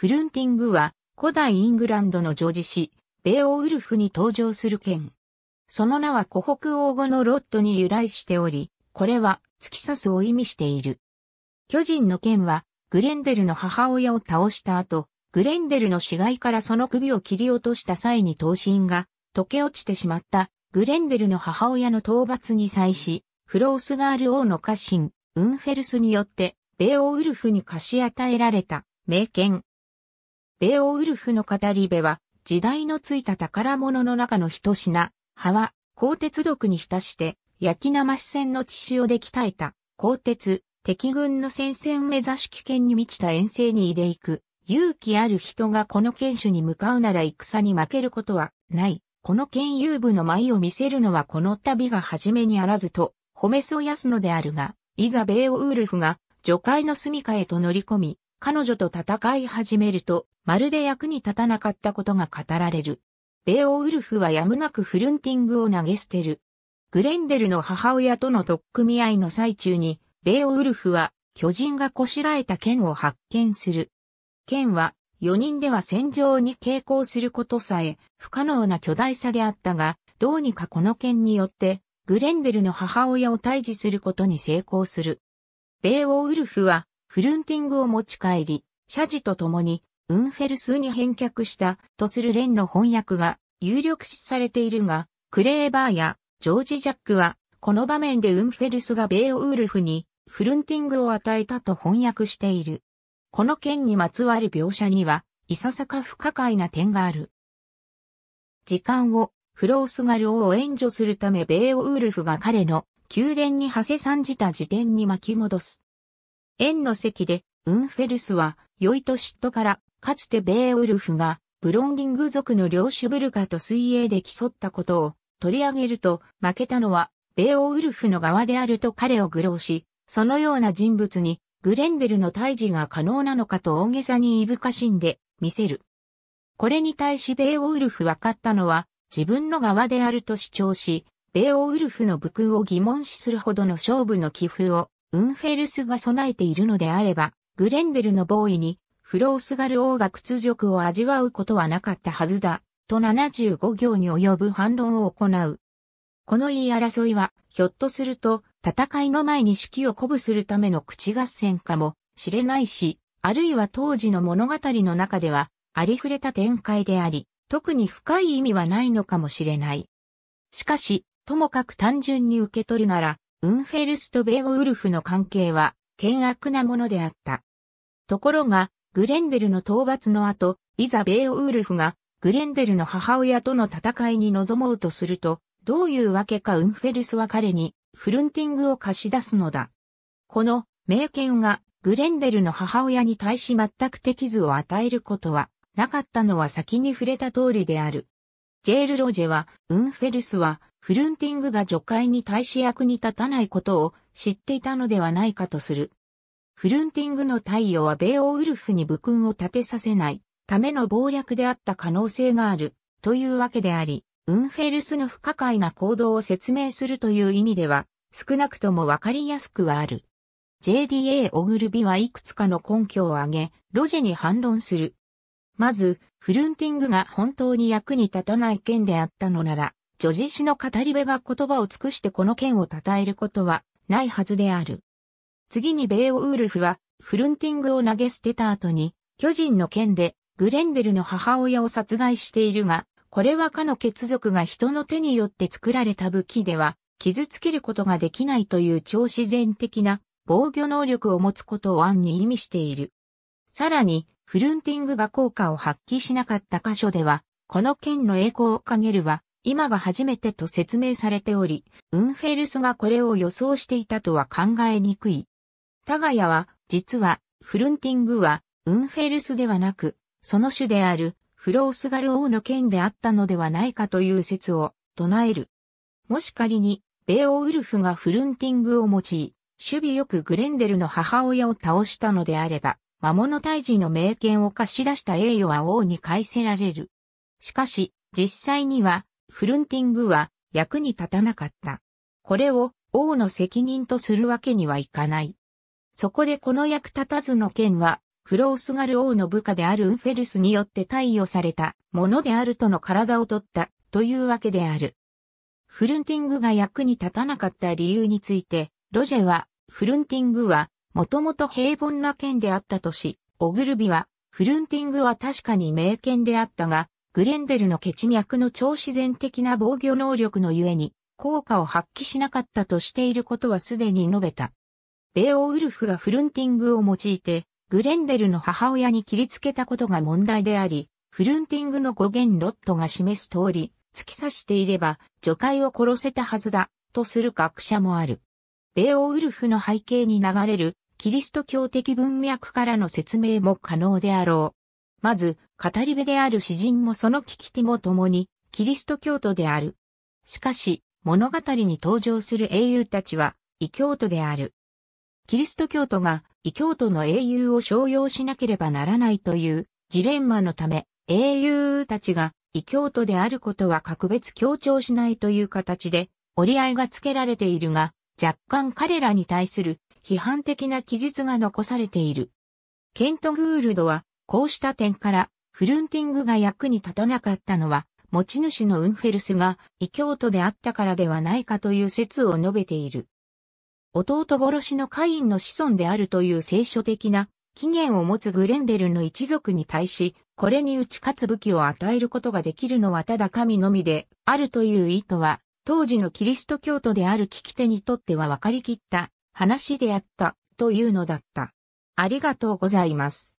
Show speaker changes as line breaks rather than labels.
フルンティングは古代イングランドの女児詩、ベオウルフに登場する剣。その名は古北王語のロットに由来しており、これは突き刺すを意味している。巨人の剣はグレンデルの母親を倒した後、グレンデルの死骸からその首を切り落とした際に刀身が溶け落ちてしまったグレンデルの母親の討伐に際し、フロースガール王の家臣、ウンフェルスによって、ベーオウルフに貸し与えられた名剣、ベオウルフの語り部は、時代のついた宝物の中の一品、葉は、鋼鉄毒に浸して、焼きなまし線の血潮で鍛えた、鋼鉄、敵軍の戦線目指し危険に満ちた遠征に入れ行く。勇気ある人がこの剣種に向かうなら戦に負けることはない。この剣遊部の舞を見せるのはこの旅が初めにあらずと、褒めそやすのであるが、いざベオウルフが、女界の住処へと乗り込み、彼女と戦い始めると、まるで役に立たなかったことが語られる。ベオウルフはやむなくフルンティングを投げ捨てる。グレンデルの母親との取っ組み合いの最中に、ベオウルフは巨人がこしらえた剣を発見する。剣は4人では戦場に傾向することさえ不可能な巨大さであったが、どうにかこの剣によってグレンデルの母親を退治することに成功する。ベオウルフはフルンティングを持ち帰り、謝辞と共に、ウンフェルスに返却したとする連の翻訳が有力視されているが、クレーバーやジョージ・ジャックは、この場面でウンフェルスがベイオウルフにフルンティングを与えたと翻訳している。この件にまつわる描写には、いささか不可解な点がある。時間を、フロースガルを援助するためベイオウルフが彼の宮殿に馳せ参じた時点に巻き戻す。縁の席で、ウンフェルスは、良いと嫉妬から、かつてベーウルフが、ブロンディング族の領主ブルカと水泳で競ったことを取り上げると、負けたのは、ベーオウルフの側であると彼を愚弄し、そのような人物に、グレンデルの退治が可能なのかと大げさにいぶかしんで、見せる。これに対しベーオウルフは勝ったのは、自分の側であると主張し、ベーオウルフの武勲を疑問視するほどの勝負の寄付をウンフェルスが備えているのであれば、グレンデルのボーイに、フロースガル王が屈辱を味わうことはなかったはずだ、と75行に及ぶ反論を行う。この言い争いは、ひょっとすると、戦いの前に指揮を鼓舞するための口合戦かもしれないし、あるいは当時の物語の中では、ありふれた展開であり、特に深い意味はないのかもしれない。しかし、ともかく単純に受け取るなら、ウンフェルスとベオウルフの関係は、険悪なものであった。ところが、グレンデルの討伐の後、いざベオウウルフが、グレンデルの母親との戦いに臨もうとすると、どういうわけかウンフェルスは彼に、フルンティングを貸し出すのだ。この、名犬が、グレンデルの母親に対し全く敵図を与えることは、なかったのは先に触れた通りである。ジェール・ロジェは、ウンフェルスは、フルンティングが除外に対し役に立たないことを知っていたのではないかとする。フルンティングの太陽はベ欧オウルフに武勲を立てさせないための謀略であった可能性があるというわけであり、ウンフェルスの不可解な行動を説明するという意味では、少なくともわかりやすくはある。JDA オグルビはいくつかの根拠を挙げ、ロジェに反論する。まず、フルンティングが本当に役に立たない件であったのなら、女児氏の語り部が言葉を尽くしてこの件を称えることはないはずである。次にベーオウルフは、フルンティングを投げ捨てた後に、巨人の剣で、グレンデルの母親を殺害しているが、これはかの血族が人の手によって作られた武器では、傷つけることができないという超自然的な防御能力を持つことを暗に意味している。さらに、フルンティングが効果を発揮しなかった箇所では、この剣の栄光をかげるは、今が初めてと説明されており、ウンフェルスがこれを予想していたとは考えにくい。タガヤは、実は、フルンティングは、ウンフェルスではなく、その種である、フロースガル王の剣であったのではないかという説を唱える。もし仮に、ベオウルフがフルンティングを用い、守備よくグレンデルの母親を倒したのであれば、魔物退治の名剣を貸し出した栄誉は王に返せられる。しかし、実際には、フルンティングは役に立たなかった。これを王の責任とするわけにはいかない。そこでこの役立たずの剣は、フロースガル王の部下であるウンフェルスによって対応されたものであるとの体を取ったというわけである。フルンティングが役に立たなかった理由について、ロジェは、フルンティングは、もともと平凡な剣であったとし、オグルビは、フルンティングは確かに名剣であったが、グレンデルの血脈の超自然的な防御能力のゆえに、効果を発揮しなかったとしていることはすでに述べた。ベオウルフがフルンティングを用いて、グレンデルの母親に切りつけたことが問題であり、フルンティングの語源ロットが示す通り、突き刺していれば、除外を殺せたはずだ、とする学者もある。ベオウルフの背景に流れる、キリスト教的文脈からの説明も可能であろう。まず、語り部である詩人もその聞き手も共に、キリスト教徒である。しかし、物語に登場する英雄たちは、異教徒である。キリスト教徒が異教徒の英雄を称揚しなければならないというジレンマのため、英雄たちが異教徒であることは格別強調しないという形で折り合いがつけられているが、若干彼らに対する批判的な記述が残されている。ケント・グールドは、こうした点から、フルンティングが役に立たなかったのは、持ち主のウンフェルスが異教徒であったからではないかという説を述べている。弟殺しのカインの子孫であるという聖書的な起源を持つグレンデルの一族に対し、これに打ち勝つ武器を与えることができるのはただ神のみであるという意図は、当時のキリスト教徒である聞き手にとっては分かりきった話であったというのだった。ありがとうございます。